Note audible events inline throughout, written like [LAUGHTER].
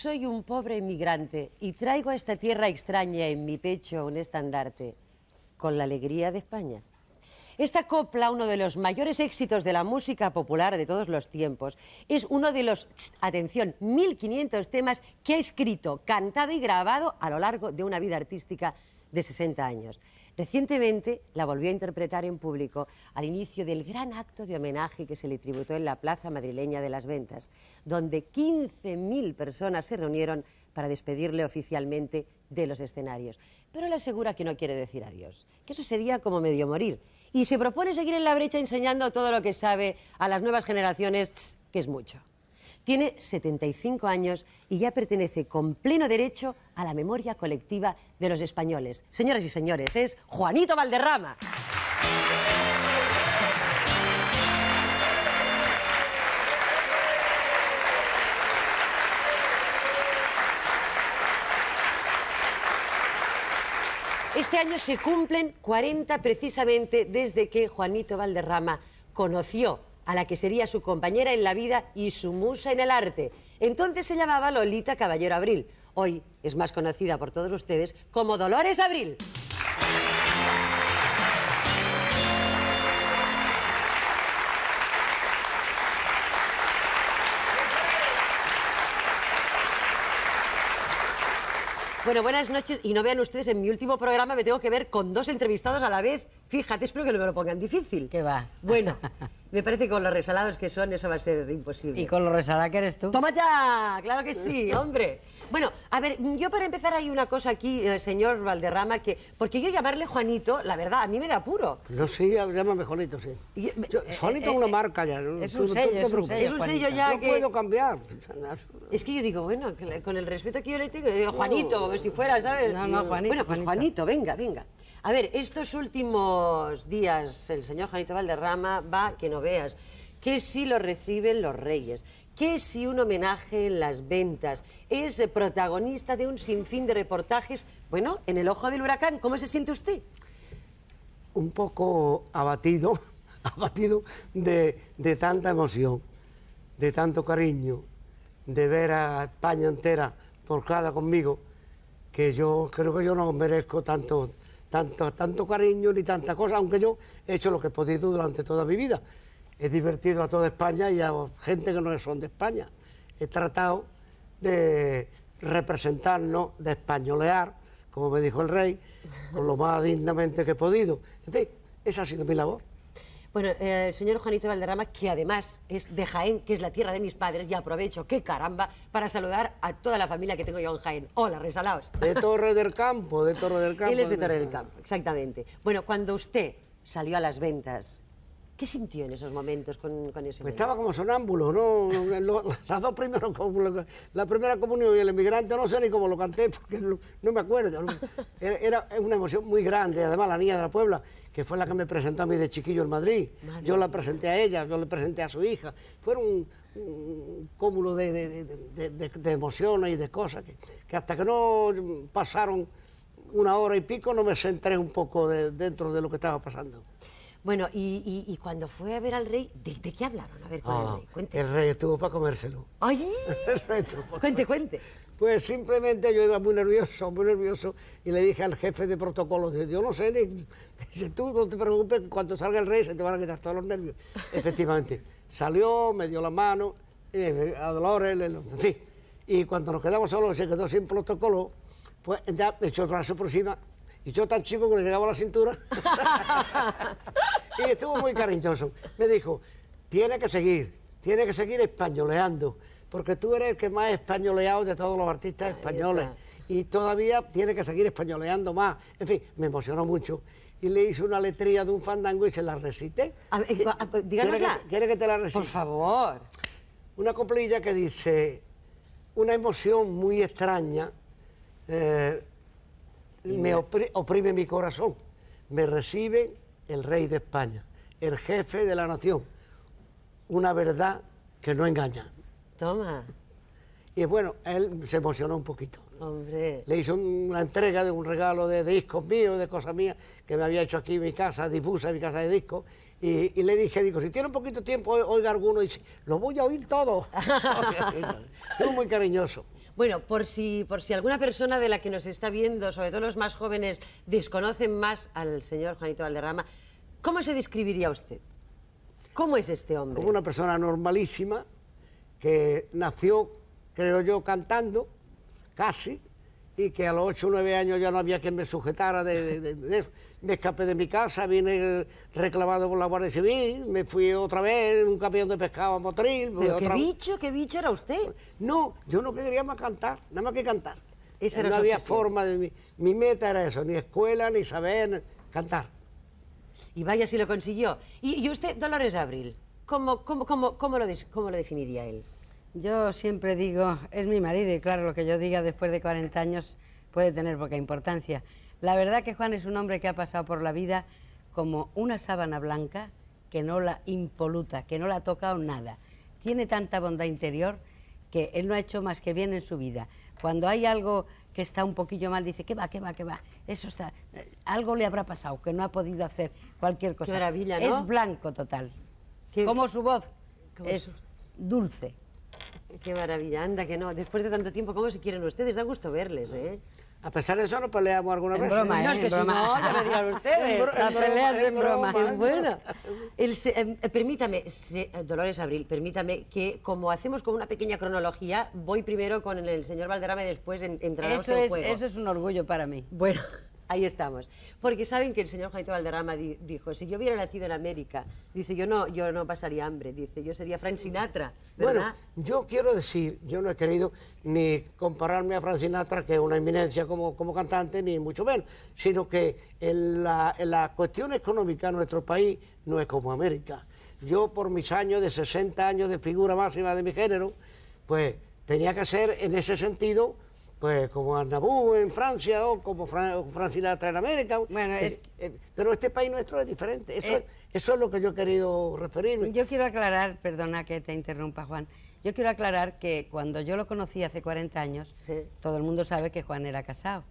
Soy un pobre emigrante y traigo a esta tierra extraña en mi pecho un estandarte con la alegría de España. Esta copla, uno de los mayores éxitos de la música popular de todos los tiempos, es uno de los, atención, 1.500 temas que ha escrito, cantado y grabado a lo largo de una vida artística de 60 años. Recientemente la volvió a interpretar en público al inicio del gran acto de homenaje que se le tributó en la Plaza Madrileña de las Ventas, donde 15.000 personas se reunieron para despedirle oficialmente de los escenarios. Pero le asegura que no quiere decir adiós, que eso sería como medio morir. Y se propone seguir en la brecha enseñando todo lo que sabe a las nuevas generaciones, que es mucho. Tiene 75 años y ya pertenece con pleno derecho a la memoria colectiva de los españoles. Señoras y señores, es Juanito Valderrama. Este año se cumplen 40 precisamente desde que Juanito Valderrama conoció a la que sería su compañera en la vida y su musa en el arte. Entonces se llamaba Lolita Caballero Abril. Hoy es más conocida por todos ustedes como Dolores Abril. Bueno, buenas noches y no vean ustedes, en mi último programa me tengo que ver con dos entrevistados a la vez Fíjate, espero que no me lo pongan difícil. ¿Qué va? Bueno, [LAUGHS] me parece que con los resalados que son eso va a ser imposible. ¿Y con los resalados que eres tú? ¡Toma ya! ¡Claro que sí, hombre! Bueno, a ver, yo para empezar hay una cosa aquí, eh, señor Valderrama, que... Porque yo llamarle Juanito, la verdad, a mí me da apuro. No, sí, llámame eh, eh, Juanito, sí. Juanito es una marca ya. es, un sello, es, un no puedo cambiar. Es que yo digo, bueno, con el respeto que yo le tengo, digo, Juanito, si fuera, ¿sabes? No, no, Juanito. Bueno, pues Juanito venga, venga. A ver, estos últimos días el señor Juanito Valderrama va que no veas. Que si lo reciben los reyes, que si un homenaje en las ventas, es protagonista de un sinfín de reportajes, bueno, en el ojo del huracán, ¿cómo se siente usted? Un poco abatido, [LAUGHS] abatido de, de tanta emoción, de tanto cariño, de ver a España entera por cada conmigo, que yo creo que yo no merezco tanto tanto, tanto cariño ni tantas cosas, aunque yo he hecho lo que he podido durante toda mi vida. He divertido a toda España y a gente que no son de España. He tratado de representarnos, de españolear, como me dijo el rey, con lo más dignamente que he podido. En fin, esa ha sido mi labor. Bueno, eh, el señor Juanito Valderrama, que además es de Jaén, que es la tierra de mis padres, y aprovecho, qué caramba, para saludar a toda la familia que tengo yo en Jaén. Hola, resalaos. De Torre del Campo, de Torre del Campo. [LAUGHS] Él es de Torre del Campo, exactamente. Bueno, cuando usted salió a las ventas ¿Qué sintió en esos momentos con, con ese? Pues estaba como sonámbulo, ¿no? [LAUGHS] las dos primeras, la primera comunión y el emigrante, no sé ni cómo lo canté porque no, me acuerdo. Era, una emoción muy grande. Además, la niña de la Puebla, que fue la que me presentó a mí de chiquillo en Madrid, yo la presenté a ella, yo le presenté a su hija. Fueron un cúmulo de, emociones y de cosas que, que, hasta que no pasaron una hora y pico no me centré un poco dentro de lo que estaba pasando. Bueno, y, cuando fue a ver al rey, ¿de, qué hablaron? A ver, con el rey, ah, El rey estuvo para comérselo. ¡Ay! [LAUGHS] el rey cuente, cuente. Pues simplemente yo iba muy nervioso, muy nervioso, y le dije al jefe de protocolo, yo no sé, [LAUGHS] dice, tú no te preocupes, cuando salga el rey se te van a quitar todos los nervios. [LAUGHS] Efectivamente, salió, me dio la mano, eh, a Dolores, en Y cuando nos quedamos solos, se quedó sin protocolo, pues ya me echó el brazo por encima, y yo tan chico que le llegaba a la cintura. Y estuvo muy cariñoso. Me dijo, tiene que seguir, tiene que seguir españoleando, porque tú eres el que más españoleado de todos los artistas españoles. Y todavía tiene que seguir españoleando más. En fin, me emocionó mucho y le hice una letría de un fandango y se la recité. ¿Quiere que, te la recite? Por favor. Una coplilla que dice, una emoción muy extraña eh, me oprime mi corazón, me recibe el rey de España, el jefe de la nación. Una verdad que no engaña. Toma. Y bueno, él se emocionó un poquito. Hombre. Le hizo una entrega de un regalo de discos míos, de cosas mías, que me había hecho aquí en mi casa, difusa en mi casa de discos. Y, le dije, digo, si tiene un poquito de tiempo, oiga alguno, y dice, lo voy a oír todo. Estuvo [LAUGHS] [LAUGHS] muy cariñoso. Bueno, por si, por si alguna persona de la que nos está viendo, sobre todo los más jóvenes, desconocen más al señor Juanito Valderrama, ¿cómo se describiría usted? ¿Cómo es este hombre? Como una persona normalísima que nació, creo yo, cantando, casi, y que a los 8 o 9 años ya no había quien me sujetara de, Me escapé de mi casa, vine reclamado por la Guardia Civil, me fui otra vez en un camión de pescado a Motril. ¿Pero qué bicho, qué bicho era usted? No, yo no quería más cantar, nada más que cantar. Esa no había forma de... Mi, mi meta era eso, ni escuela, ni saber, cantar. Y vaya si lo consiguió. ¿Y, usted, Dolores Abril, ¿cómo, cómo, cómo, lo, cómo lo definiría él? Yo siempre digo, es mi marido y claro, lo que yo diga después de 40 años puede tener poca importancia. La verdad que Juan es un hombre que ha pasado por la vida como una sábana blanca que no la impoluta, que no la ha tocado nada. Tiene tanta bondad interior que él no ha hecho más que bien en su vida. Cuando hay algo que está un poquillo mal, dice, ¿qué va, qué va, qué va? Eso está, eh, algo le habrá pasado, que no ha podido hacer cualquier cosa. Es blanco total. Como su voz, es dulce. Qué maravilla, anda que no. Después de tanto tiempo, ¿cómo se quieren ustedes? Da gusto verles, ¿eh? A pesar de eso, no peleamos alguna vez. Broma, ¿eh? ¿eh? No, es que si no, ya me digan [LAUGHS] ustedes. La pelea es broma. Bueno, em, eh, permítame, Dolores Abril, permítame que, como hacemos con una pequeña cronología, voy primero con el señor Valderrama y después en, entrará juego. Eso es un orgullo para mí. Bueno, [LAUGHS] ahí estamos. Porque saben que el señor Jaito Valderrama dijo, si yo hubiera nacido en América, dice, yo no, yo no pasaría hambre, dice, yo sería Frank Sinatra, Bueno, yo quiero decir, yo no he querido ni compararme a Frank Sinatra, que es una eminencia como, como cantante, ni mucho menos, sino que en la, cuestión económica nuestro país no es como América. Yo por mis años de 60 años de figura máxima de mi género, pues tenía que ser en ese sentido pues como Arnabú en Francia o como Fran de América. Bueno, eh, pero este país nuestro es diferente. Eh, eso, es, lo que yo he querido referirme. Yo quiero aclarar, perdona que te interrumpa, Juan. Yo quiero aclarar que cuando yo lo conocí hace 40 años, todo el mundo sabe que Juan era casado.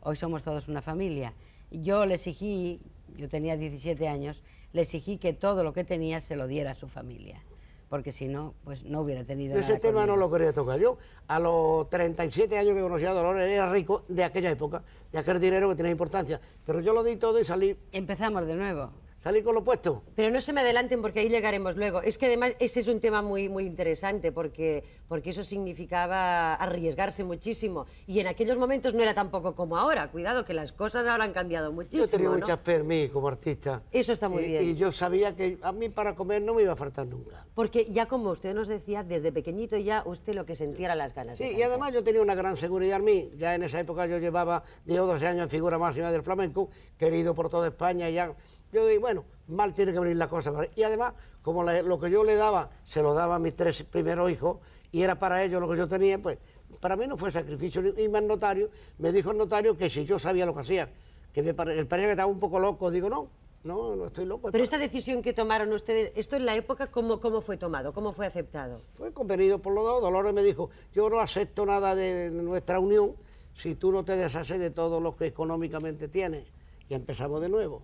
Hoy somos todos una familia. Yo le exigí, yo tenía 17 años, le exigí que todo lo que tenía se lo diera a su familia porque si no, pues no hubiera tenido... ese tema no lo quería tocar yo. A los 37 años que conocí a Dolores, era rico de aquella época, de aquel dinero que tenía importancia. Pero yo lo di todo y salí... Empezamos de nuevo salir con lo puesto. Pero no se me adelanten porque ahí llegaremos luego. Es que además ese es un tema muy, muy interesante porque, porque eso significaba arriesgarse muchísimo. Y en aquellos momentos no era tampoco como ahora. Cuidado que las cosas ahora han cambiado muchísimo. Yo tenía mucha fe en mí como artista. Eso está muy bien. Y yo sabía que a mí para comer no me iba a faltar nunca. Porque ya como usted nos decía, desde pequeñito ya usted lo que sentía las ganas. Sí, y además yo tenía una gran seguridad en mí. Ya en esa época yo llevaba 10 o 12 años en figura máxima del flamenco, querido por toda España ya yo digo, bueno, mal tiene que venir la cosa. Y además, como lo que yo le daba, se lo daba a mis tres primeros hijos, y era para ellos lo que yo tenía, pues para mí no fue sacrificio. Y más notario, me dijo el notario que si yo sabía lo que hacía, que me parecía que estaba un poco loco, digo, no, no, no estoy loco. Pero esta decisión que tomaron ustedes, esto en la época, ¿cómo, cómo fue tomado? ¿Cómo fue aceptado? Fue convenido por los dos. Dolores me dijo, yo no acepto nada de nuestra unión si tú no te deshaces de todo lo que económicamente tienes. Y empezamos de nuevo.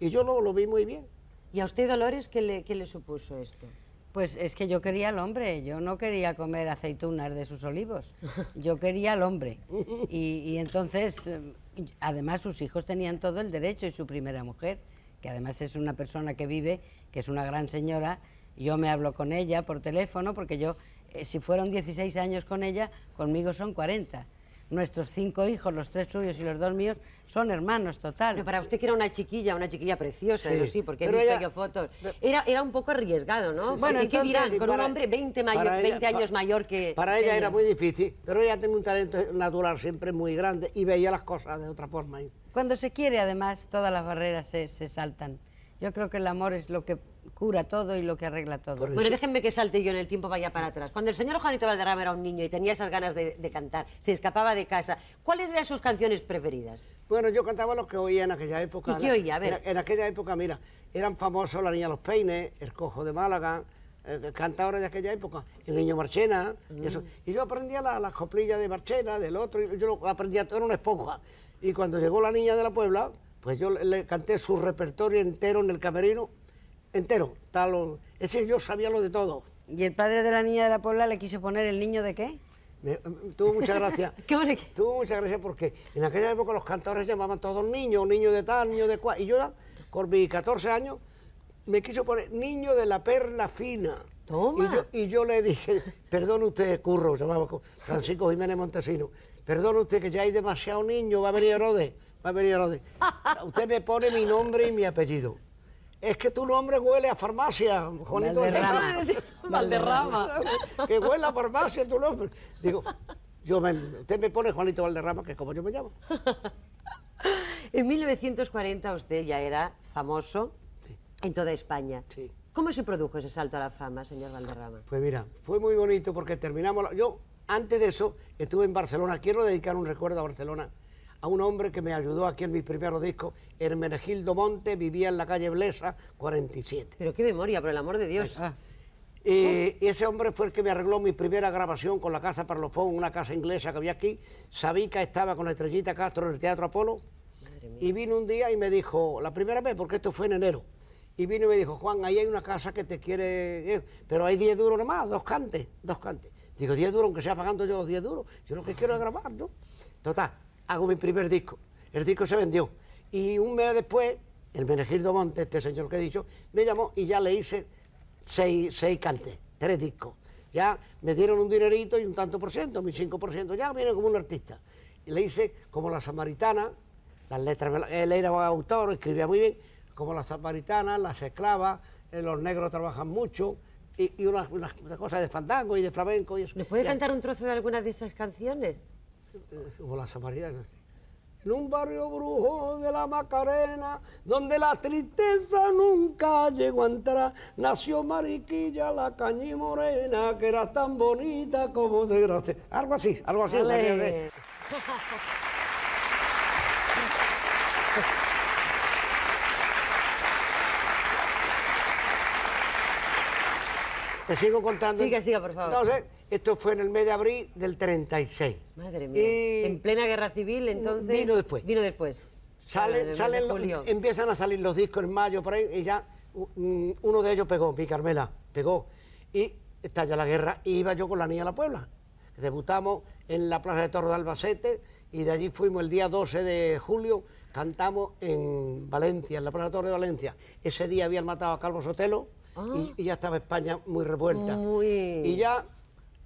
Y yo lo, lo vi muy bien. ¿Y a usted, Dolores, qué le, supuso esto? Pues es que yo quería al hombre, yo no quería comer aceitunas de sus olivos, [LAUGHS] yo quería al hombre. Y, y, entonces, em, además sus hijos tenían todo el derecho y su primera mujer, que además es una persona que vive, que es una gran señora, yo me hablo con ella por teléfono, porque yo, eh, si fueron 16 años con ella, conmigo son 40 nuestros cinco hijos, los tres suyos y los dos míos, son hermanos total. para usted que era una chiquilla, una chiquilla preciosa, eso sí, porque he visto fotos. Era, era un poco arriesgado, ¿no? bueno, ¿y qué dirán? Con un hombre 20, años mayor que... Para ella, era muy difícil. Pero ella tenía un talento natural siempre muy grande y veía las cosas de otra forma. Cuando se quiere, además, todas las barreras se, se saltan. Yo creo que el amor es lo que cura todo y lo que arregla todo. bueno, déjenme que salte yo en el tiempo vaya para atrás. Cuando el señor Juanito Valderrama era un niño y tenía esas ganas de, cantar, se escapaba de casa, ¿cuáles eran sus canciones preferidas? Bueno, yo cantaba lo que oía en aquella época. ¿Y qué oía? A ver. En, aquella época, mira, eran famosos La Niña los Peines, El Cojo de Málaga, eh, cantadores de aquella época, el niño Marchena, y, mm. yo aprendía las la coplillas de Marchena, del otro, y yo aprendía todo, era una esponja. Y cuando llegó la niña de la Puebla, pues yo le canté su repertorio entero en el camerino entero. Tal, ese yo sabía lo de todo. ¿Y el padre de la niña de la Puebla le quiso poner el niño de qué? Me, eh, tuvo mucha gracia. [LAUGHS] ¿Qué tuvo mucha gracia porque en aquella época los cantores llamaban todos niños, niño de tal, niño de cual. Y yo era, con mis 14 años, me quiso poner niño de la perla fina. Toma. Y yo, le dije, perdone usted, curro, llamaba Francisco Jiménez Montesino, perdón usted que ya hay demasiado niño, va a venir Herodes, va a venir Herodes. [LAUGHS] Usted me pone mi nombre y mi apellido. Es que tu nombre huele a farmacia, Juanito. [LAUGHS] Valderrama. Valderrama. que huele a farmacia tu nombre. Digo, yo me, usted me pone Juanito Valderrama, que es como yo me llamo. [LAUGHS] en 1940 usted ya era famoso en toda España. ¿Cómo se produjo ese salto a la fama, señor Valderrama? Pues mira, fue muy bonito porque terminamos... yo, antes de eso, estuve en Barcelona. Quiero dedicar un recuerdo a Barcelona a un hombre que me ayudó aquí en mis primeros discos, Hermenegildo Monte, vivía en la calle Blesa 47. Pero qué memoria, por el amor de Dios. y ese hombre fue el que me arregló mi primera grabación con la Casa Parlophone, una casa inglesa que había aquí. Sabica estaba con la Estrellita Castro en el Teatro Apolo. Y vino un día y me dijo, la primera vez, porque esto fue en enero, y vino y me dijo, Juan, ahí hay una casa que te quiere, eh, pero hay 10 duros nomás, dos cantes, dos cantes. Digo, 10 duros, aunque sea pagando yo los 10 duros, yo lo que quiero es grabar, ¿no? Total, hago mi primer disco. El disco se vendió. Y un mes después, el Menegildo Monte, este señor que he dicho, me llamó y ya le hice seis, seis cantes, tres discos. Ya me dieron un dinerito y un tanto por ciento, mi 5%, ya viene como un artista. Y le hice como la samaritana, las letras, él era autor, escribía muy bien, como la samaritana, las esclavas, eh, los negros trabajan mucho, y, unas, cosas de fandango y de flamenco y puede cantar un trozo de alguna de esas canciones? Eh, o la En un barrio brujo de la Macarena, donde la tristeza nunca llegó a entrar, nació Mariquilla, la cañí morena, que era tan bonita como de gracia. Algo así, algo así. [LAUGHS] Te sigo contando. Sigue, siga, por favor. Entonces, esto fue en el mes de abril del 36. Madre mía. en plena guerra civil, entonces. Vino después. Vino después. empiezan a salir los discos en mayo por ahí y ya mm, uno de ellos pegó, mi Carmela, pegó. Y estalla la guerra y iba yo con la niña a la Puebla. Debutamos en la Plaza de Torre de Albacete y de allí fuimos el día 12 de julio, cantamos en Valencia, en la Plaza de Torre de Valencia. Ese día habían matado a Calvo Sotelo y, ah. ya estaba España muy revuelta. Muy... Y ya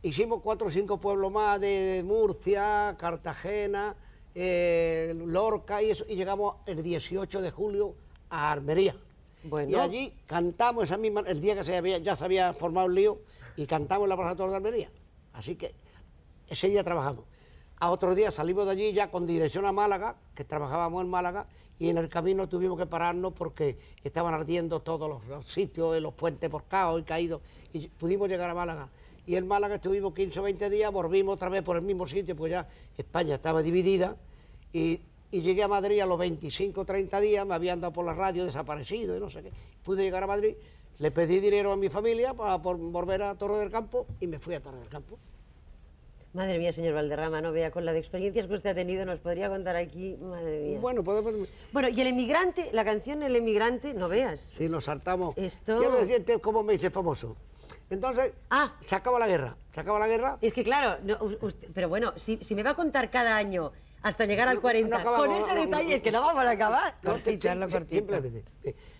hicimos cuatro o cinco pueblos más de Murcia, Cartagena, eh, Lorca y, eso, y llegamos el 18 de julio a Armería. Y allí cantamos esa misma, el día que se había, ya se había formado el lío, y cantamos en la Plaza de Armería. Así que ese día trabajamos. A otro día salimos de allí ya con dirección a Málaga, que trabajábamos en Málaga, y en el camino tuvimos que pararnos porque estaban ardiendo todos los, sitios sitios, los puentes por caos y caídos, y pudimos llegar a Málaga y en Málaga estuvimos 15 o 20 días, volvimos otra vez por el mismo sitio, pues ya España estaba dividida y, llegué a Madrid a los 25 o 30 días, me habían dado por la radio desaparecido y no sé qué. Pude llegar a Madrid, le pedí dinero a mi familia para volver a Torre del Campo y me fui a Torre del Campo. Madre mía, señor Valderrama, no vea, con la de experiencias que usted ha tenido, nos podría contar aquí, madre mía. Bueno, Bueno, y el emigrante, la canción El emigrante, no veas. Sí, nos saltamos. Esto... Quiero decirte cómo me dice famoso. Entonces, ah. se acaba la guerra. Se acaba la guerra. Es que claro, pero bueno, si, si me va a contar cada año hasta llegar al 40. con ese detalle es que no vamos a acabar. Cortita,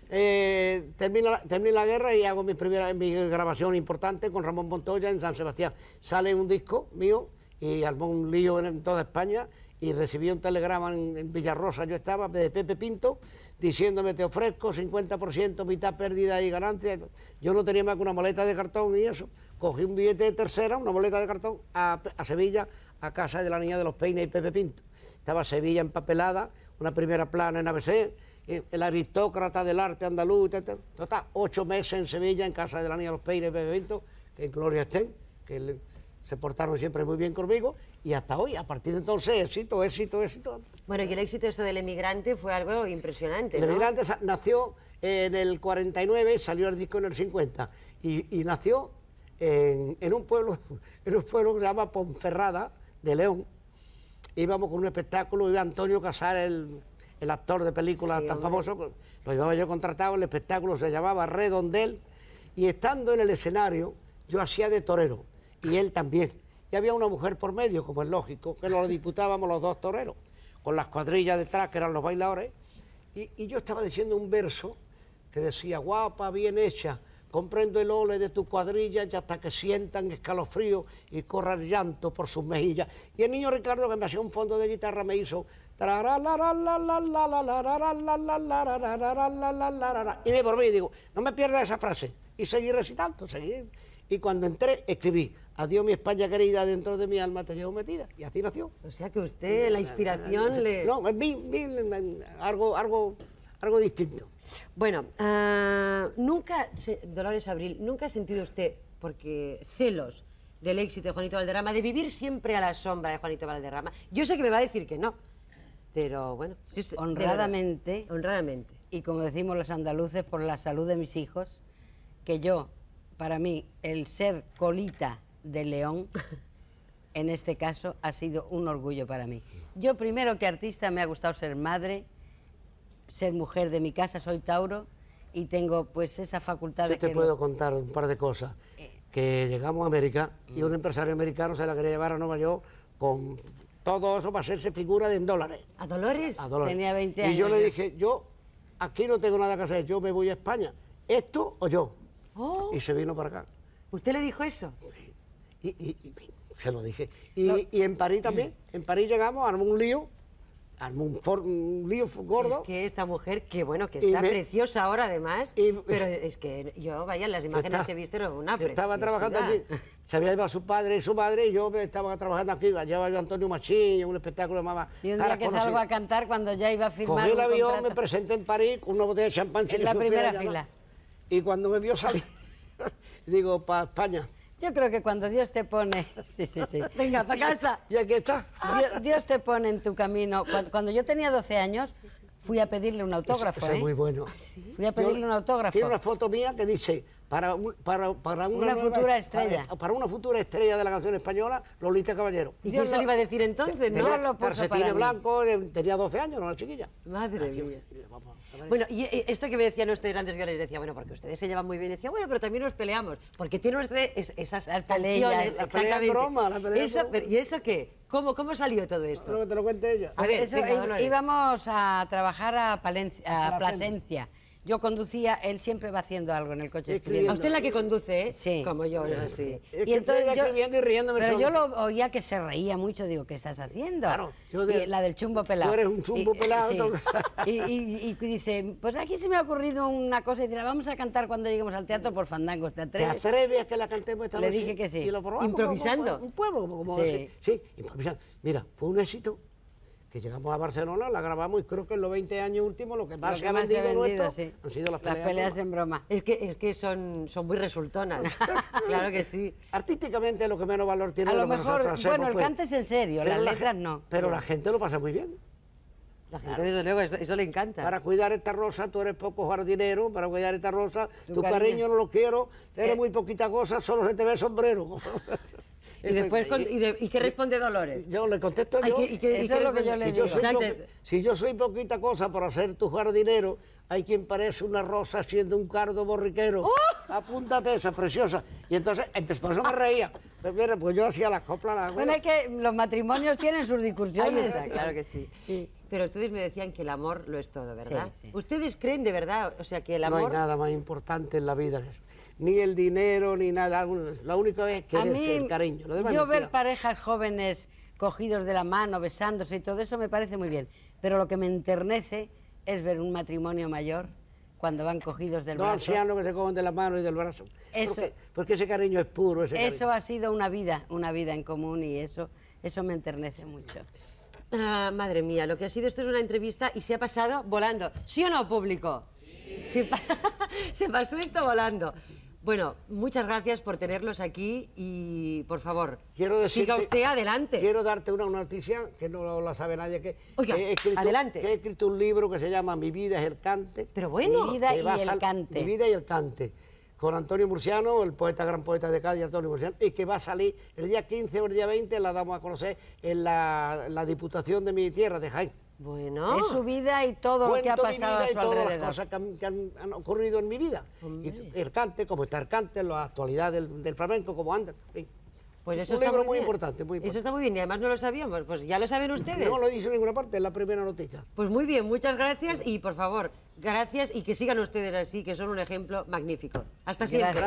eh, termino, la, la guerra y hago mi primera grabación importante con Ramón Montoya en San Sebastián. Sale un disco mío y armó un lío en toda España y recibí un telegrama en, Villarrosa, yo estaba, de Pepe Pinto, diciéndome te ofrezco 50%, mitad pérdida y ganancia. Yo no tenía más que una maleta de cartón y eso. Cogí un billete de tercera, una maleta de cartón, a, Sevilla, a casa de la niña de los peines y Pepe Pinto. Estaba Sevilla empapelada, una primera plana en ABC, el aristócrata del arte andaluz, etc. Total, ocho meses en Sevilla, en casa de la niña de los peines y Pepe Pinto, que en gloria estén, que... El, se portaron siempre muy bien conmigo y hasta hoy, a partir de entonces, éxito, éxito, éxito. Bueno, y el éxito esto del emigrante fue algo impresionante. ¿no? El emigrante nació en el 49, salió al disco en el 50 y, nació en, un pueblo, [LAUGHS] en un pueblo que se llama Ponferrada de León. Íbamos con un espectáculo, iba Antonio Casar, el, actor de película tan famoso, pues, lo llevaba yo contratado, el espectáculo se llamaba Redondel y estando en el escenario yo hacía de torero y él también. Y había una mujer por medio, como es lógico, que lo disputábamos los dos toreros, con las cuadrillas detrás, que eran los bailadores. Y, y yo estaba diciendo un verso que decía, guapa, bien hecha, comprendo el ole de tu cuadrilla y hasta que sientan escalofrío y corra llanto por sus mejillas. Y el niño Ricardo, que me hacía un fondo de guitarra, me hizo... Y me volví y digo, no me pierdas esa frase. Y seguí recitando, seguí y cuando entré, escribí, adiós mi España querida, dentro de mi alma te llevo metida. Y así nació. O sea que usted, la inspiración le... No, vi, vi, algo, algo, algo distinto. Bueno, ah, nunca, Dolores Abril, ¿nunca ha sentido usted, porque celos del éxito de Juanito Valderrama, de vivir siempre a la sombra de Juanito Valderrama? Yo sé que me va a decir que no, pero bueno. honradamente. Honradamente. Y como decimos los andaluces, por la salud de mis hijos, que yo para mí, el ser colita de León, en este caso, ha sido un orgullo para mí. Yo primero que artista me ha gustado ser madre, ser mujer de mi casa, soy Tauro, y tengo pues esa facultad de... Yo te puedo contar un par de cosas. Eh. Que llegamos a América y un mm. empresario americano se la quería llevar a Nueva York con todo eso para hacerse figura de en dólares. ¿A Dolores? A Tenía 20 años. Y yo le dije, yo aquí no tengo nada que hacer, yo me voy a España. ¿Esto o yo? Oh. Y se vino para acá. ¿Usted le dijo eso? Y, y, se lo dije. Y, en París también. En París llegamos, armó un lío. Armó un, lío gordo. Es que esta mujer, que bueno, que está preciosa ahora además. pero [LAUGHS] es que yo, vaya, las imágenes que viste era una yo Estaba trabajando aquí Se había llevado a su padre y su madre y yo estaba trabajando aquí. lleva yo Antonio Machín, un espectáculo de mamá. Y un día que salgo a cantar cuando ya iba a firmar Cogí el avión, me presenté en París con una botella de champán. En la primera fila. Y cuando me vio salir, [LAUGHS] digo, para España. Yo creo que cuando Dios te pone... Sí, sí, sí. [LAUGHS] Venga, para casa. Y aquí está. Dios, te pone en tu camino. Cuando, yo tenía 12 años, fui a pedirle un autógrafo. Eso, es ¿eh? muy bueno. Fui a pedirle un autógrafo. Tiene una foto mía que dice, para, una, futura estrella. Para, una futura estrella de la canción española, Lolita Caballero. ¿Y qué se lo iba a decir entonces? no lo calcetines blanco, eh, tenía 12 años, no la chiquilla. Madre mía. bueno, y eh, esto que me decían ustedes antes, yo les decía, bueno, porque ustedes se llevan muy bien, decía, bueno, pero también nos peleamos, porque tiene usted esas peleas. la pelea broma, la pelea ¿Y eso qué? ¿Cómo, ¿Cómo salió todo esto? que te lo cuente ella. A ver, eso, eh, íbamos a trabajar a, Palencia, a Plasencia yo conducía, él siempre va haciendo algo en el coche. ¿A usted la que conduce? ¿eh? Sí. Como yo, sí. y entonces yo, y riéndome. Pero yo lo oía que se reía mucho, digo, ¿qué estás haciendo? Claro. Yo y la del chumbo pelado. Tú eres un chumbo pelado. [LAUGHS] y, y, y, dice, pues aquí se me ha ocurrido una cosa, y dice, vamos a cantar cuando lleguemos al teatro por fandango. ¿te atreves? ¿Te atreves que la cantemos esta Le noche? Le dije que sí. Y lo Improvisando. un pueblo, como, sí. sí, improvisando. Mira, fue un éxito llegamos a Barcelona, la grabamos y creo que en los 20 años últimos lo que más se ha vendido, han sido las, peleas, en broma. Es que, es que son, son muy resultonas, [LAUGHS] claro que sí. Artísticamente lo que menos valor tiene a lo, mejor, Bueno, el pues. cante es en serio, las letras no. Pero la gente lo pasa muy bien. La gente, desde luego, eso, le encanta. Para cuidar esta rosa, tú eres poco jardinero, para cuidar esta rosa, tu, cariño. no lo quiero, eres eh. muy poquita cosa, solo se te ve sombrero. [LAUGHS] Y, después, y, qué responde Dolores? Yo le contesto yo. ¿Y eso es lo que yo le si Yo soy si yo soy poquita cosa para ser tu jardinero, hay quien parece una rosa siendo un cardo borriquero. ¡Oh! Apúntate esa, preciosa. Y entonces, por eh, eso me reía. Pues, mira, pues yo hacía las coplas. bueno, es que los matrimonios tienen sus discusiones. claro que sí. Pero ustedes me decían que el amor lo es todo, ¿verdad? ¿Ustedes creen de verdad? O sea, que el amor... No hay nada más importante en la vida, que ni el dinero, ni nada. La única vez que el cariño. yo ver parejas jóvenes cogidos de la mano, besándose y todo eso me parece muy bien. Pero lo que me enternece es ver un matrimonio mayor cuando van cogidos del brazo. no brazo. ancianos que se cogen de la mano y del brazo. porque, ese cariño es puro. eso ha sido una vida, una vida en común y eso, eso me enternece mucho. Ah, madre mía, lo que ha sido esto es una entrevista y se ha pasado volando. ¿Sí o no, público? Sí. Se, [LAUGHS] se pasó esto volando. Bueno, muchas gracias por tenerlos aquí y por favor, siga usted adelante. Quiero darte una noticia que no la sabe nadie. Que, Oiga, escrito, adelante. he escrito un libro que se llama Mi vida es el cante. Pero bueno, Mi vida y el cante. Mi vida y el cante. Con Antonio Murciano, el poeta, gran poeta de Cádiz, Antonio Murciano, y que va a salir el día 15 o el día 20, la damos a conocer en la, la Diputación de mi tierra, de Jaén. Bueno. su vida y todo lo que ha pasado todas las cosas que, han, ocurrido en mi vida. Y el cante, como está el cante, la actualidad del, flamenco, como anda. Pues eso un libro muy, importante, muy, Eso está muy bien y además no lo sabíamos. Pues ya lo saben ustedes. No lo dice en ninguna parte, es la primera noticia. Pues muy bien, muchas gracias y por favor, gracias y que sigan ustedes así, que son un ejemplo magnífico. Hasta siempre.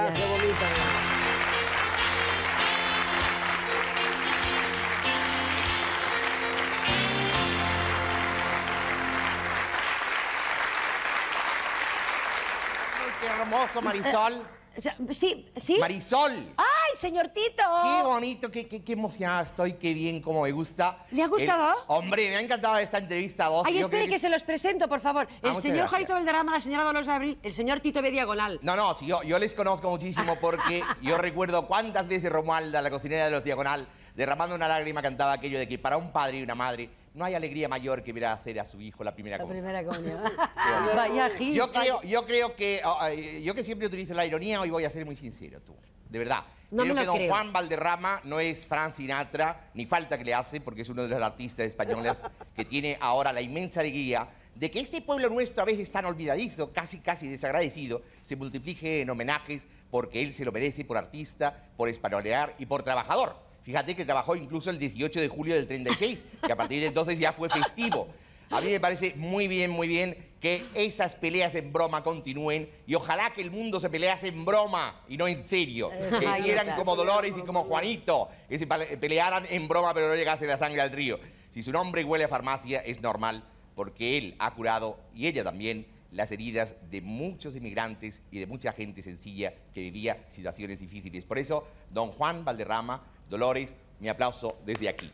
famoso, Marisol. Eh, eh, sí, sí. Marisol. ¡Ay, señor Tito! Qué bonito, qué, qué, qué emocionada estoy, qué bien, cómo me gusta. ¿Le ha gustado? hombre, me ha encantado esta entrevista a vos. Ay, espere que... se los presento, por favor. Ah, el señor Jarito Valdarama, la señora Dolores Abril, el señor Tito B. Diagonal. No, no, yo, yo les conozco muchísimo [LAUGHS] porque yo recuerdo cuántas veces Romualda, la cocinera de los Diagonal, derramando una lágrima, cantaba aquello de que para un padre y una madre no hay alegría mayor que ver a hacer a su hijo la primera la La primera [LAUGHS] [LAUGHS] Vaya Gil. Yo creo, que, oh, yo que siempre utilizo la ironía, hoy voy a ser muy sincero, tú. De verdad. No creo que don Juan Valderrama no es Fran Sinatra, ni falta que le hace, porque es uno de los artistas españoles [LAUGHS] que tiene ahora la inmensa alegría de que este pueblo nuestro a veces tan olvidadizo, casi casi desagradecido, se multiplique en homenajes porque él se lo merece por artista, por españolear y por trabajador. Fíjate que trabajó incluso el 18 de julio del 36, que a partir de entonces ya fue festivo. A mí me parece muy bien, muy bien que esas peleas en broma continúen y ojalá que el mundo se pelease en broma y no en serio. Eh, que hicieran como Dolores y como Juanito, que se pelearan en broma pero no llegase la sangre al río. Si su nombre huele a farmacia es normal porque él ha curado y ella también las heridas de muchos inmigrantes y de mucha gente sencilla que vivía situaciones difíciles. Por eso, don Juan Valderrama, Dolores, mi aplauso desde aquí.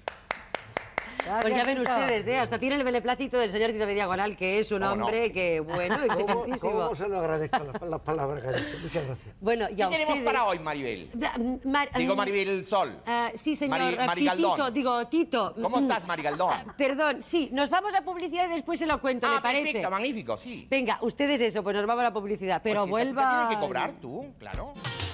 Pues ya ven ustedes, ¿eh? hasta tiene el beneplácito del señor Tito Diagonal, que es un hombre que, bueno, [LAUGHS] excelentísimo. ¿Cómo, se lo agradezco las, las, palabras que ha dicho? Muchas gracias. Bueno, ya ¿Qué tenemos para hoy, Maribel? digo eh, Maribel Sol. Ah, sí, señor. Marigaldón. digo Tito. ¿Cómo estás, Marigaldón? Ah, perdón, sí, nos vamos a publicidad y después se lo cuento, ah, ¿le parece? perfecto, magnífico, sí. Venga, ustedes eso, pues nos vamos a la publicidad, pero pues que este vuelva... Esta chica tiene que cobrar tú, claro.